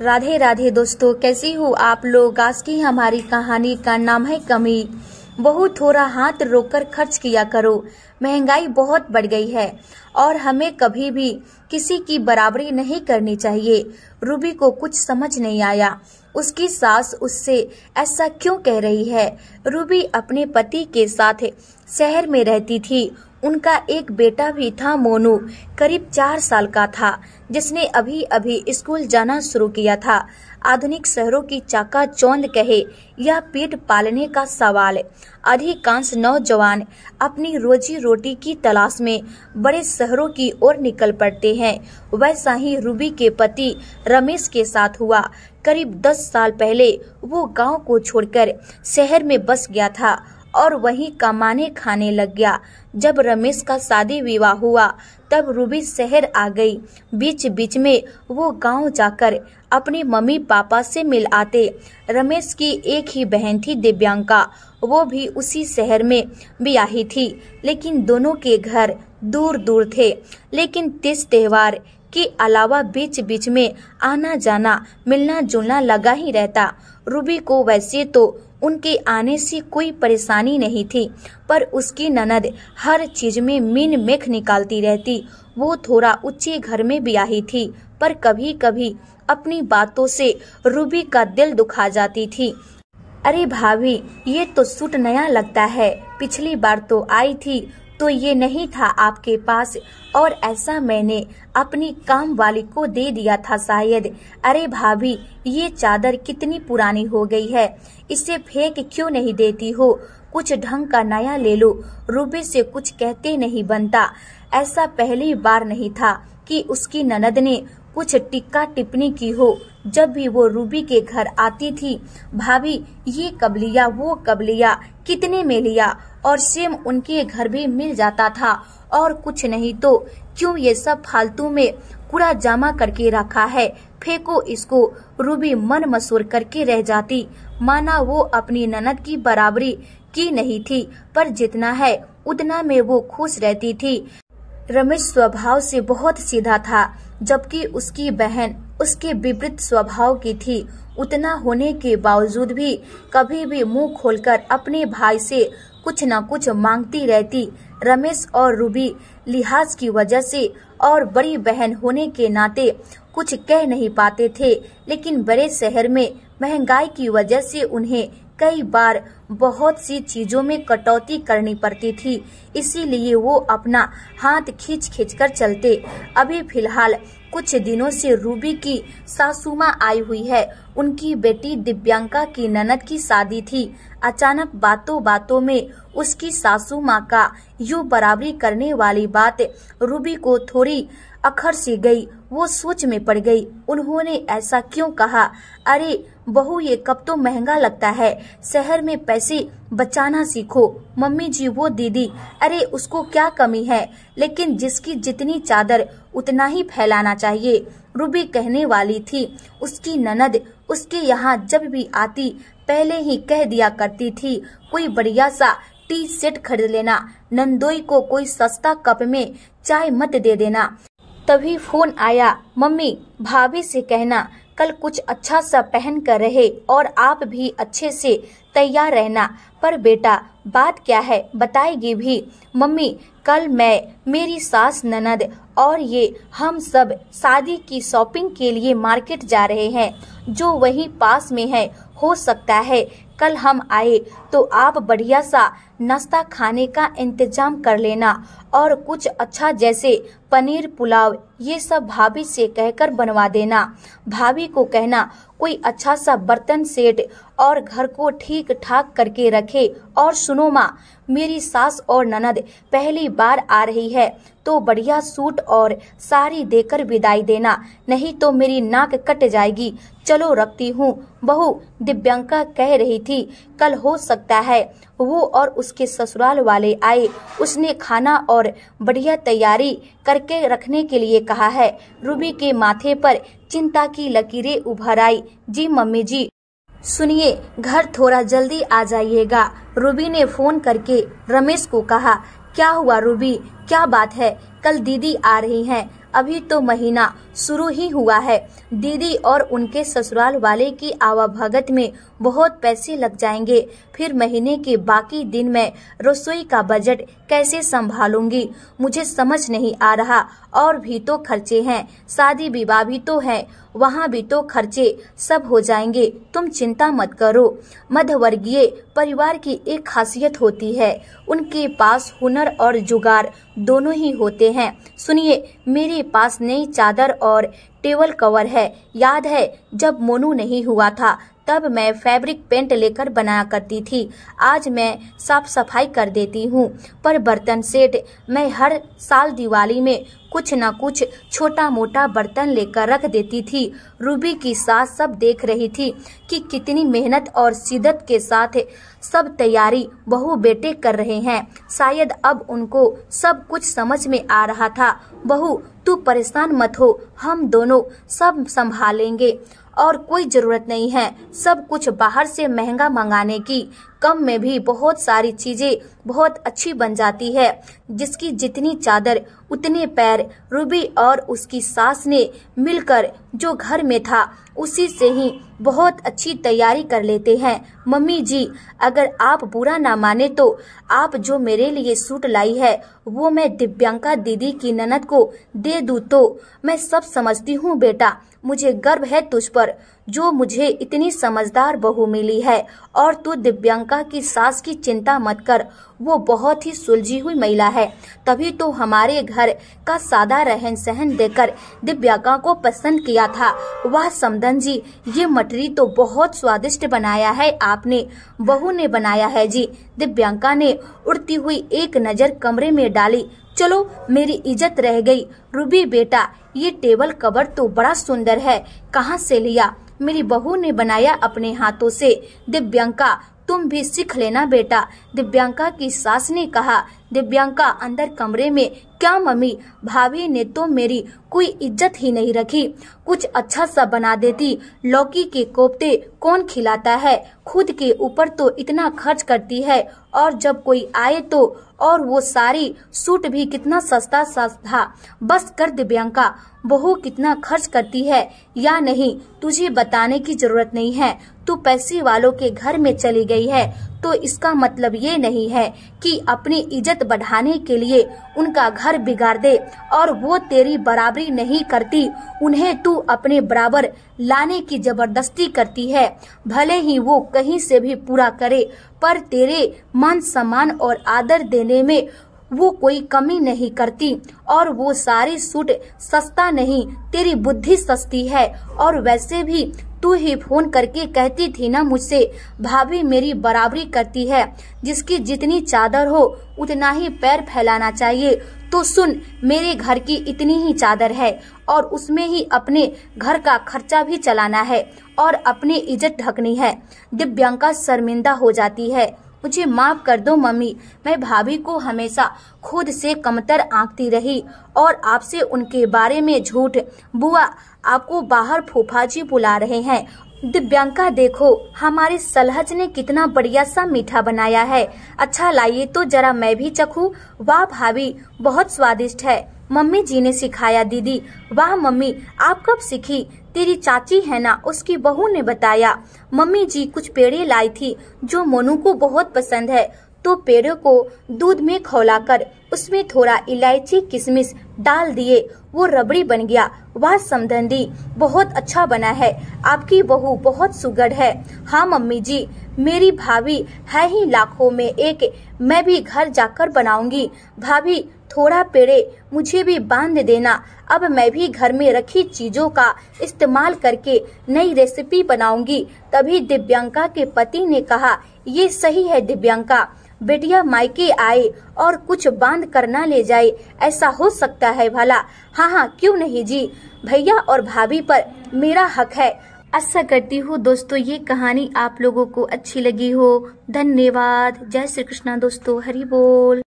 राधे राधे दोस्तों कैसी हो आप लोग आज की हमारी कहानी का नाम है कमी बहुत थोड़ा हाथ रोककर खर्च किया करो महंगाई बहुत बढ़ गई है और हमें कभी भी किसी की बराबरी नहीं करनी चाहिए रूबी को कुछ समझ नहीं आया उसकी सास उससे ऐसा क्यों कह रही है रूबी अपने पति के साथ शहर में रहती थी उनका एक बेटा भी था मोनू करीब चार साल का था जिसने अभी अभी स्कूल जाना शुरू किया था आधुनिक शहरों की चाका चौंद कहे यह पेट पालने का सवाल अधिकांश नौजवान अपनी रोजी रोटी की तलाश में बड़े शहरों की ओर निकल पड़ते हैं वैसा ही रूबी के पति रमेश के साथ हुआ करीब दस साल पहले वो गांव को छोड़कर शहर में बस गया था और वही कमाने खाने लग गया जब रमेश का शादी विवाह हुआ तब रूबी शहर आ गई बीच बीच में वो गांव जाकर अपने मम्मी पापा से मिल आते रमेश की एक ही बहन थी दिव्यांका वो भी उसी शहर में ब्याही थी लेकिन दोनों के घर दूर दूर थे लेकिन तीस त्योहार के अलावा बीच बीच में आना जाना मिलना जुलना लगा ही रहता रूबी को वैसे तो उनके आने से कोई परेशानी नहीं थी पर उसकी ननद हर चीज में मीन मेख निकालती रहती वो थोड़ा ऊंचे घर में ब्याही थी पर कभी कभी अपनी बातों से रूबी का दिल दुखा जाती थी अरे भाभी ये तो सूट नया लगता है पिछली बार तो आई थी तो ये नहीं था आपके पास और ऐसा मैंने अपनी काम वाली को दे दिया था शायद अरे भाभी ये चादर कितनी पुरानी हो गई है इसे फेंक क्यों नहीं देती हो कुछ ढंग का नया ले लो रूबे से कुछ कहते नहीं बनता ऐसा पहली बार नहीं था कि उसकी ननद ने कुछ टिक्का टिप्पणी की हो जब भी वो रूबी के घर आती थी भाभी ये कब लिया वो कब लिया कितने में लिया और सेम उनके घर भी मिल जाता था और कुछ नहीं तो क्यों ये सब फालतू में कूड़ा जमा करके रखा है फेंको इसको रूबी मन मसूर करके रह जाती माना वो अपनी ननद की बराबरी की नहीं थी पर जितना है उतना में वो खुश रहती थी रमेश स्वभाव से बहुत सीधा था जबकि उसकी बहन उसके विपरीत स्वभाव की थी उतना होने के बावजूद भी कभी भी मुंह खोलकर अपने भाई से कुछ न कुछ मांगती रहती रमेश और रूबी लिहाज की वजह से और बड़ी बहन होने के नाते कुछ कह नहीं पाते थे लेकिन बड़े शहर में महंगाई की वजह से उन्हें कई बार बहुत सी चीजों में कटौती करनी पड़ती थी इसीलिए वो अपना हाथ खींच खींच कर चलते अभी फिलहाल कुछ दिनों से रूबी की सासुमा आई हुई है उनकी बेटी दिव्यांका की ननद की शादी थी अचानक बातों बातों में उसकी सासू माँ का यू बराबरी करने वाली बात रूबी को थोड़ी अखर सी गई वो सोच में पड़ गई उन्होंने ऐसा क्यों कहा अरे बहू ये कब तो महंगा लगता है शहर में पैसे बचाना सीखो मम्मी जी वो दीदी अरे उसको क्या कमी है लेकिन जिसकी जितनी चादर उतना ही फैलाना चाहिए रूबी कहने वाली थी उसकी ननद उसके यहाँ जब भी आती पहले ही कह दिया करती थी कोई बढ़िया सा टी सेट खरीद लेना नंदोई को कोई सस्ता कप में चाय मत दे देना तभी फोन आया मम्मी भाभी से कहना कल कुछ अच्छा सा पहन कर रहे और आप भी अच्छे से तैयार रहना पर बेटा बात क्या है बताएगी भी मम्मी कल मैं मेरी सास ननद और ये हम सब शादी की शॉपिंग के लिए मार्केट जा रहे हैं जो वही पास में है हो सकता है कल हम आए तो आप बढ़िया सा नाश्ता खाने का इंतजाम कर लेना और कुछ अच्छा जैसे पनीर पुलाव ये सब भाभी से कहकर बनवा देना भाभी को कहना कोई अच्छा सा बर्तन सेट और घर को ठीक ठाक करके रखे और सुनो माँ मेरी सास और ननद पहली बार आ रही है तो बढ़िया सूट और साड़ी देकर विदाई देना नहीं तो मेरी नाक कट जाएगी चलो रखती हूँ बहू दिव्यांका कह रही थी कल हो सकता है वो और उसके ससुराल वाले आए उसने खाना और बढ़िया तैयारी करके रखने के लिए कहा है रूबी के माथे पर चिंता की लकीरें उभर आई जी मम्मी जी सुनिए घर थोड़ा जल्दी आ जाइएगा रूबी ने फोन करके रमेश को कहा क्या हुआ रूबी क्या बात है कल दीदी आ रही हैं अभी तो महीना शुरू ही हुआ है दीदी और उनके ससुराल वाले की आवाभगत में बहुत पैसे लग जाएंगे फिर महीने के बाकी दिन में रसोई का बजट कैसे संभालूंगी मुझे समझ नहीं आ रहा और भी तो खर्चे हैं शादी विवाह भी तो है वहाँ भी तो खर्चे सब हो जाएंगे तुम चिंता मत करो मध्यवर्गीय परिवार की एक खासियत होती है उनके पास हुनर और जुगाड़ दोनों ही होते हैं सुनिए मेरे पास नई चादर और टेबल कवर है याद है जब मोनू नहीं हुआ था तब मैं फैब्रिक पेंट लेकर बनाया करती थी आज मैं साफ सफाई कर देती हूँ पर बर्तन सेट मैं हर साल दिवाली में कुछ न कुछ छोटा मोटा बर्तन लेकर रख देती थी रूबी की सास सब देख रही थी कि कितनी मेहनत और शिदत के साथ सब तैयारी बहू बेटे कर रहे हैं शायद अब उनको सब कुछ समझ में आ रहा था बहू तू परेशान मत हो हम दोनों सब संभालेंगे और कोई जरूरत नहीं है सब कुछ बाहर से महंगा मंगाने की कम में भी बहुत सारी चीजें बहुत अच्छी बन जाती है जिसकी जितनी चादर उतने पैर रूबी और उसकी सास ने मिलकर जो घर में था उसी से ही बहुत अच्छी तैयारी कर लेते हैं मम्मी जी अगर आप बुरा ना माने तो आप जो मेरे लिए सूट लाई है वो मैं दिव्यांका दीदी की ननद को दे दूँ तो मैं सब समझती हूँ बेटा मुझे गर्व है तुझ पर जो मुझे इतनी समझदार बहू मिली है और तू दिव्यांका की सास की चिंता मत कर वो बहुत ही सुलझी हुई महिला है तभी तो हमारे घर का सादा रहन सहन देकर दिव्यांका को पसंद किया था वह समदन जी ये मटरी तो बहुत स्वादिष्ट बनाया है आपने बहू ने बनाया है जी दिव्यांका ने उड़ती हुई एक नज़र कमरे में डाली चलो मेरी इज्जत रह गई रूबी बेटा ये टेबल कवर तो बड़ा सुंदर है कहाँ से लिया मेरी बहू ने बनाया अपने हाथों से दिव्यंका तुम भी सीख लेना बेटा दिव्यांका की सास ने कहा दिव्यांका अंदर कमरे में क्या मम्मी भाभी ने तो मेरी कोई इज्जत ही नहीं रखी कुछ अच्छा सा बना देती लौकी के कोफ्ते कौन खिलाता है खुद के ऊपर तो इतना खर्च करती है और जब कोई आए तो और वो सारी सूट भी कितना सस्ता सा था बस कर दिव्यांका बहू कितना खर्च करती है या नहीं तुझे बताने की जरूरत नहीं है तू पैसे वालों के घर में चली गई है तो इसका मतलब ये नहीं है कि अपनी इज्जत बढ़ाने के लिए उनका घर बिगाड़ दे और वो तेरी बराबरी नहीं करती उन्हें तू अपने बराबर लाने की जबरदस्ती करती है भले ही वो कहीं से भी पूरा करे पर तेरे मान सम्मान और आदर देने में वो कोई कमी नहीं करती और वो सारे सूट सस्ता नहीं तेरी बुद्धि सस्ती है और वैसे भी तू ही फोन करके कहती थी ना मुझसे भाभी मेरी बराबरी करती है जिसकी जितनी चादर हो उतना ही पैर फैलाना चाहिए तो सुन मेरे घर की इतनी ही चादर है और उसमें ही अपने घर का खर्चा भी चलाना है और अपनी इज्जत ढकनी है दिव्यांका शर्मिंदा हो जाती है मुझे माफ कर दो मम्मी मैं भाभी को हमेशा खुद से कमतर आंकती रही और आपसे उनके बारे में झूठ बुआ आपको बाहर जी बुला रहे हैं दिव्यांका देखो हमारे सलहज ने कितना बढ़िया सा मीठा बनाया है अच्छा लाइए तो जरा मैं भी चखू वाह भाभी बहुत स्वादिष्ट है मम्मी जी ने सिखाया दीदी वाह मम्मी आप कब सीखी तेरी चाची है ना उसकी बहू ने बताया मम्मी जी कुछ पेड़े लाई थी जो मोनू को बहुत पसंद है तो पेड़ों को दूध में खौलाकर उसमें थोड़ा इलायची किशमिश डाल दिए वो रबड़ी बन गया वह समी बहुत अच्छा बना है आपकी बहू बहुत सुगढ़ है हाँ मम्मी जी मेरी भाभी है ही लाखों में एक मैं भी घर जाकर बनाऊंगी भाभी थोड़ा पेड़े मुझे भी बांध देना अब मैं भी घर में रखी चीजों का इस्तेमाल करके नई रेसिपी बनाऊंगी तभी दिव्यांका के पति ने कहा ये सही है दिव्यांका बेटिया मायके आए और कुछ बांध कर ले जाए ऐसा हो सकता है भला हाँ हाँ क्यों नहीं जी भैया और भाभी पर मेरा हक है आशा करती हूँ दोस्तों ये कहानी आप लोगों को अच्छी लगी हो धन्यवाद जय श्री कृष्णा दोस्तों हरि बोल